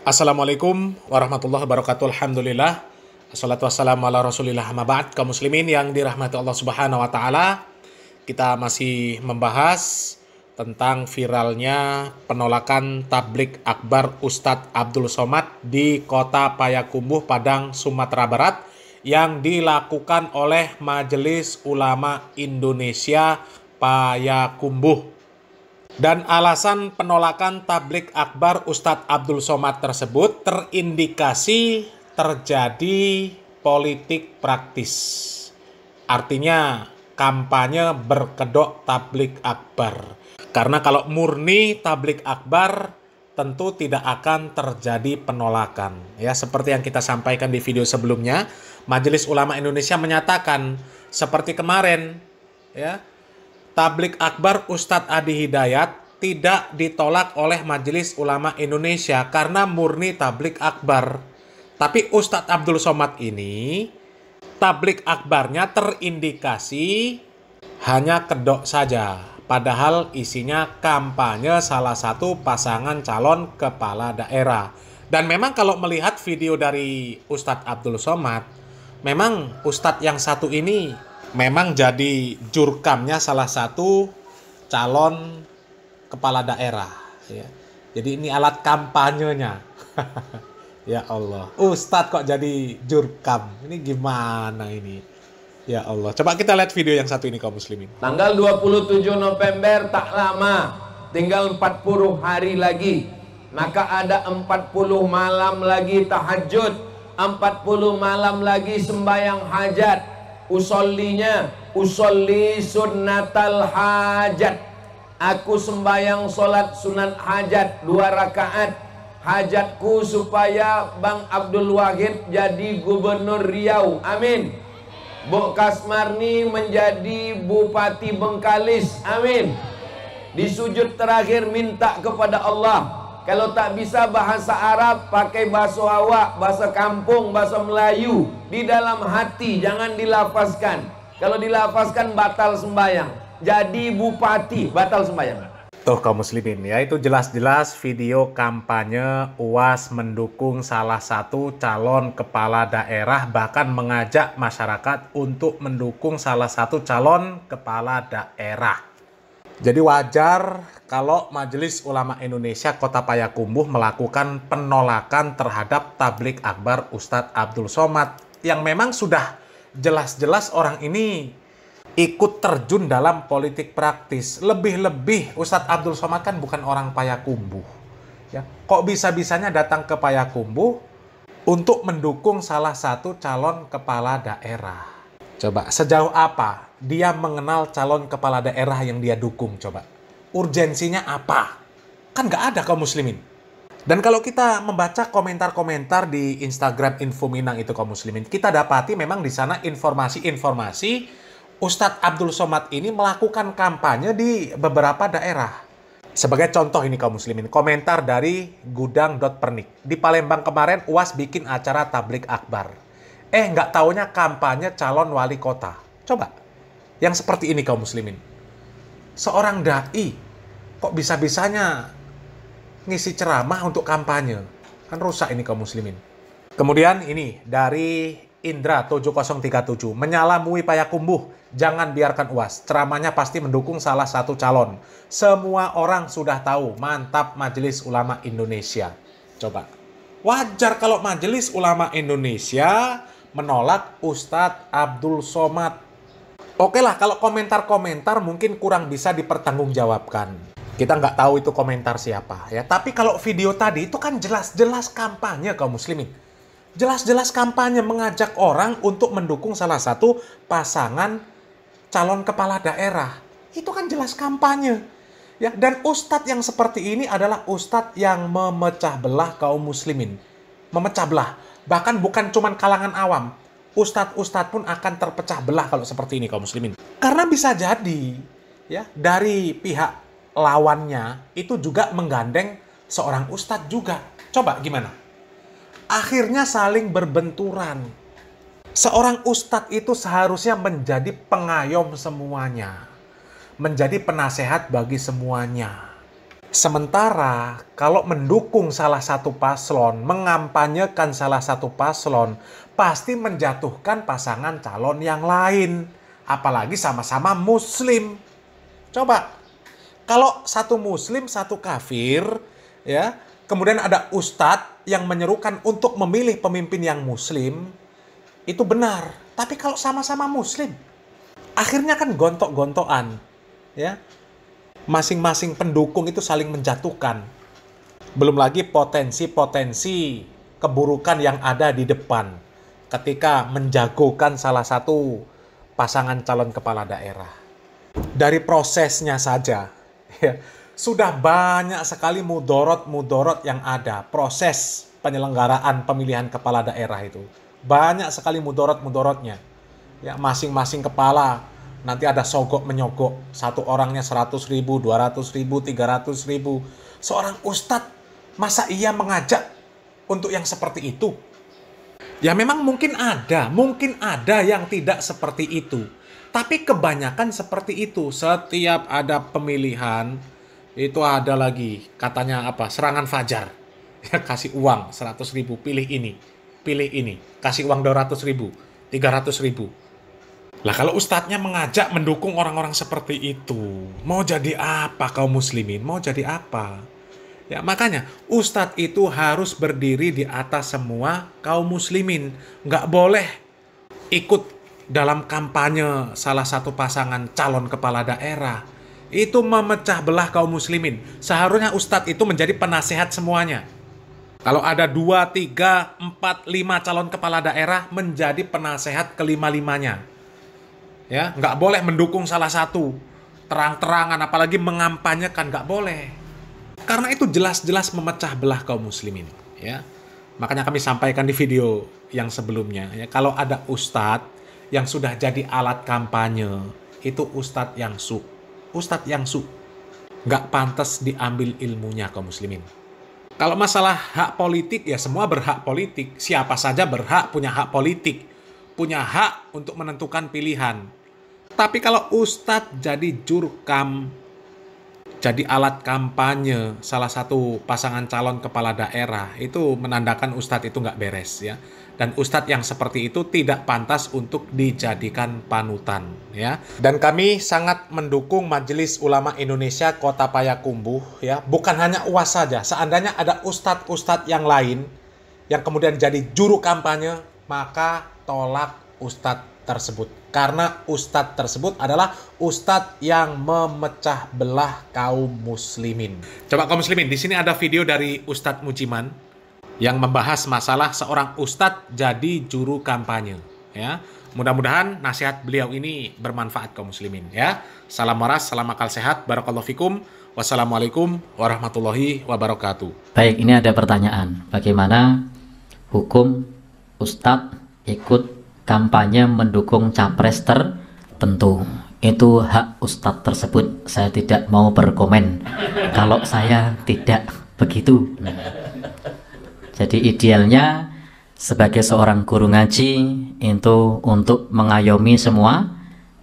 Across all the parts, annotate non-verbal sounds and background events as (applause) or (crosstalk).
Assalamualaikum warahmatullahi wabarakatuh. Alhamdulillah. Assalatu wassalamu ala rasulillah mabad. Kaum muslimin yang dirahmati Allah subhanahu wa ta'ala. Kita masih membahas tentang viralnya penolakan tablik akbar Ustadz Abdul Somad di kota Payakumbuh, Padang, Sumatera Barat yang dilakukan oleh Majelis Ulama Indonesia Payakumbuh. Dan alasan penolakan tablik akbar Ustadz Abdul Somad tersebut terindikasi terjadi politik praktis. Artinya kampanye berkedok tablik akbar. Karena kalau murni tablik akbar tentu tidak akan terjadi penolakan. Ya, seperti yang kita sampaikan di video sebelumnya, Majelis Ulama Indonesia menyatakan seperti kemarin ya, tablik akbar Ustadz Adi Hidayat tidak ditolak oleh Majelis Ulama Indonesia karena murni tablik akbar. Tapi Ustadz Abdul Somad ini tablik akbarnya terindikasi hanya kedok saja. Padahal isinya kampanye salah satu pasangan calon kepala daerah. Dan memang kalau melihat video dari Ustadz Abdul Somad, memang Ustadz yang satu ini memang jadi jurkamnya salah satu calon kepala daerah ya. Jadi ini alat kampanyenya. (laughs) ya Allah. Ustadz kok jadi jurkam. Ini gimana ini? Ya Allah. Coba kita lihat video yang satu ini kaum muslimin. Tanggal 27 November tak lama, tinggal 40 hari lagi. Maka ada 40 malam lagi tahajud, 40 malam lagi sembahyang hajat, usollinya usolli sunnatal hajat aku sembahyang solat sunat hajat dua rakaat hajatku supaya Bang Abdul Wahid jadi gubernur Riau amin Bu Kasmarni menjadi Bupati Bengkalis amin di sujud terakhir minta kepada Allah kalau tak bisa bahasa Arab, pakai bahasa awak, bahasa kampung, bahasa Melayu. Di dalam hati, jangan dilafazkan. Kalau dilafazkan, batal sembahyang. Jadi bupati, batal sembahyang. Tuh kaum muslimin ya, itu jelas-jelas video kampanye UAS mendukung salah satu calon kepala daerah bahkan mengajak masyarakat untuk mendukung salah satu calon kepala daerah. Jadi wajar kalau Majelis Ulama Indonesia Kota Payakumbuh melakukan penolakan terhadap tablik akbar Ustadz Abdul Somad yang memang sudah jelas-jelas orang ini ikut terjun dalam politik praktis. Lebih-lebih Ustadz Abdul Somad kan bukan orang Payakumbuh. Ya, kok bisa-bisanya datang ke Payakumbuh untuk mendukung salah satu calon kepala daerah? Coba sejauh apa dia mengenal calon kepala daerah yang dia dukung coba. Urgensinya apa? Kan nggak ada kaum muslimin. Dan kalau kita membaca komentar-komentar di Instagram Info Minang itu kaum muslimin, kita dapati memang di sana informasi-informasi Ustadz Abdul Somad ini melakukan kampanye di beberapa daerah. Sebagai contoh ini kaum muslimin, komentar dari Gudang Pernik Di Palembang kemarin UAS bikin acara tablik akbar. Eh nggak taunya kampanye calon wali kota. Coba, yang seperti ini kaum muslimin. Seorang dai kok bisa-bisanya ngisi ceramah untuk kampanye? Kan rusak ini kaum muslimin. Kemudian ini dari Indra 7037 menyalamui payakumbuh jangan biarkan uas ceramahnya pasti mendukung salah satu calon semua orang sudah tahu mantap majelis ulama Indonesia coba wajar kalau majelis ulama Indonesia menolak Ustadz Abdul Somad Oke lah, kalau komentar-komentar mungkin kurang bisa dipertanggungjawabkan. Kita nggak tahu itu komentar siapa ya. Tapi kalau video tadi itu kan jelas-jelas kampanye kaum muslimin. Jelas-jelas kampanye mengajak orang untuk mendukung salah satu pasangan calon kepala daerah. Itu kan jelas kampanye ya dan ustadz yang seperti ini adalah ustadz yang memecah belah kaum muslimin memecah belah bahkan bukan cuman kalangan awam Ustad Ustad pun akan terpecah belah kalau seperti ini kaum muslimin. Karena bisa jadi ya dari pihak lawannya itu juga menggandeng seorang ustadz juga. Coba gimana? Akhirnya saling berbenturan. Seorang ustadz itu seharusnya menjadi pengayom semuanya. Menjadi penasehat bagi semuanya. Sementara kalau mendukung salah satu paslon, mengampanyekan salah satu paslon, pasti menjatuhkan pasangan calon yang lain. Apalagi sama-sama muslim. Coba, kalau satu muslim, satu kafir, ya, kemudian ada ustadz yang menyerukan untuk memilih pemimpin yang muslim, itu benar. Tapi kalau sama-sama muslim, akhirnya kan gontok-gontokan. Ya, masing-masing pendukung itu saling menjatuhkan. Belum lagi potensi-potensi keburukan yang ada di depan ketika menjagokan salah satu pasangan calon kepala daerah. Dari prosesnya saja, (laughs) ya, sudah banyak sekali mudorot-mudorot yang ada. Proses penyelenggaraan pemilihan kepala daerah itu. Banyak sekali mudorot-mudorotnya. Ya, masing-masing kepala nanti ada sogok menyogok satu orangnya seratus ribu dua ratus ribu tiga ratus ribu seorang ustadz masa ia mengajak untuk yang seperti itu ya memang mungkin ada mungkin ada yang tidak seperti itu tapi kebanyakan seperti itu setiap ada pemilihan itu ada lagi katanya apa serangan fajar (laughs) ya kasih uang seratus ribu pilih ini pilih ini kasih uang dua ratus ribu tiga ratus ribu lah kalau ustadznya mengajak mendukung orang-orang seperti itu, mau jadi apa kau muslimin? Mau jadi apa? Ya makanya ustadz itu harus berdiri di atas semua kaum muslimin. Nggak boleh ikut dalam kampanye salah satu pasangan calon kepala daerah. Itu memecah belah kaum muslimin. Seharusnya ustadz itu menjadi penasehat semuanya. Kalau ada dua tiga empat lima calon kepala daerah menjadi penasehat kelima-limanya ya nggak boleh mendukung salah satu terang-terangan apalagi mengampanyekan nggak boleh karena itu jelas-jelas memecah belah kaum muslimin ya makanya kami sampaikan di video yang sebelumnya ya kalau ada ustadz yang sudah jadi alat kampanye itu ustadz yang su ustadz yang su nggak pantas diambil ilmunya kaum muslimin kalau masalah hak politik ya semua berhak politik siapa saja berhak punya hak politik punya hak untuk menentukan pilihan tapi kalau ustadz jadi jurkam, jadi alat kampanye salah satu pasangan calon kepala daerah, itu menandakan ustadz itu nggak beres ya. Dan ustadz yang seperti itu tidak pantas untuk dijadikan panutan ya. Dan kami sangat mendukung Majelis Ulama Indonesia Kota Payakumbuh ya. Bukan hanya UAS saja, seandainya ada ustadz-ustadz yang lain yang kemudian jadi juru kampanye, maka tolak ustadz tersebut karena ustadz tersebut adalah ustadz yang memecah belah kaum muslimin. Coba kaum muslimin, di sini ada video dari Ustadz Mujiman yang membahas masalah seorang ustadz jadi juru kampanye. Ya, mudah-mudahan nasihat beliau ini bermanfaat kaum muslimin. Ya, salam waras, salam akal sehat, barakallahu fikum. Wassalamualaikum warahmatullahi wabarakatuh. Baik, ini ada pertanyaan. Bagaimana hukum ustadz ikut kampanye mendukung capres tertentu itu hak ustadz tersebut saya tidak mau berkomen kalau saya tidak begitu jadi idealnya sebagai seorang guru ngaji itu untuk mengayomi semua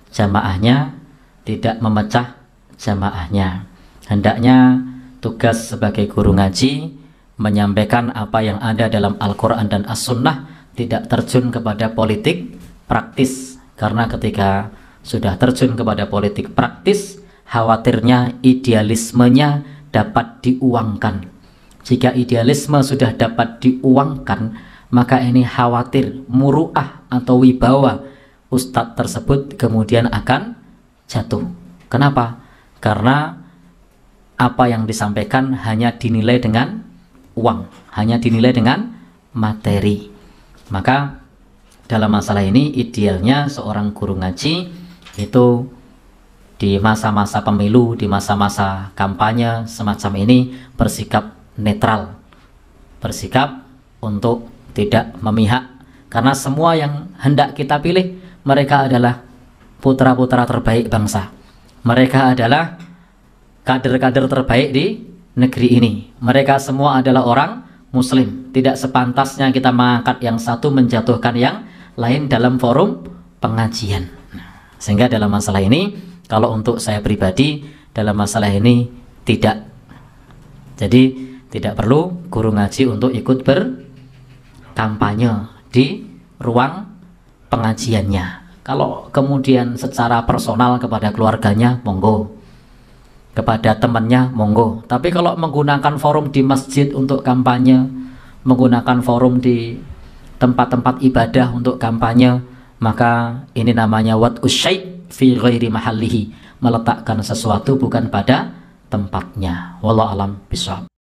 jamaahnya tidak memecah jamaahnya hendaknya tugas sebagai guru ngaji menyampaikan apa yang ada dalam Al-Quran dan As-Sunnah tidak terjun kepada politik praktis karena ketika sudah terjun kepada politik praktis khawatirnya idealismenya dapat diuangkan jika idealisme sudah dapat diuangkan maka ini khawatir muruah atau wibawa ustadz tersebut kemudian akan jatuh kenapa? karena apa yang disampaikan hanya dinilai dengan uang hanya dinilai dengan materi maka dalam masalah ini idealnya seorang guru ngaji itu di masa-masa pemilu, di masa-masa kampanye semacam ini bersikap netral. Bersikap untuk tidak memihak karena semua yang hendak kita pilih mereka adalah putra-putra terbaik bangsa. Mereka adalah kader-kader terbaik di negeri ini. Mereka semua adalah orang muslim. Tidak sepantasnya kita mengangkat yang satu menjatuhkan yang lain dalam forum pengajian. Nah, sehingga dalam masalah ini kalau untuk saya pribadi dalam masalah ini tidak. Jadi tidak perlu guru ngaji untuk ikut berkampanye di ruang pengajiannya. Kalau kemudian secara personal kepada keluarganya, monggo kepada temannya monggo tapi kalau menggunakan forum di masjid untuk kampanye menggunakan forum di tempat-tempat ibadah untuk kampanye maka ini namanya wat usyaid fi ghairi mahallihi meletakkan sesuatu bukan pada tempatnya wallahu alam bisawab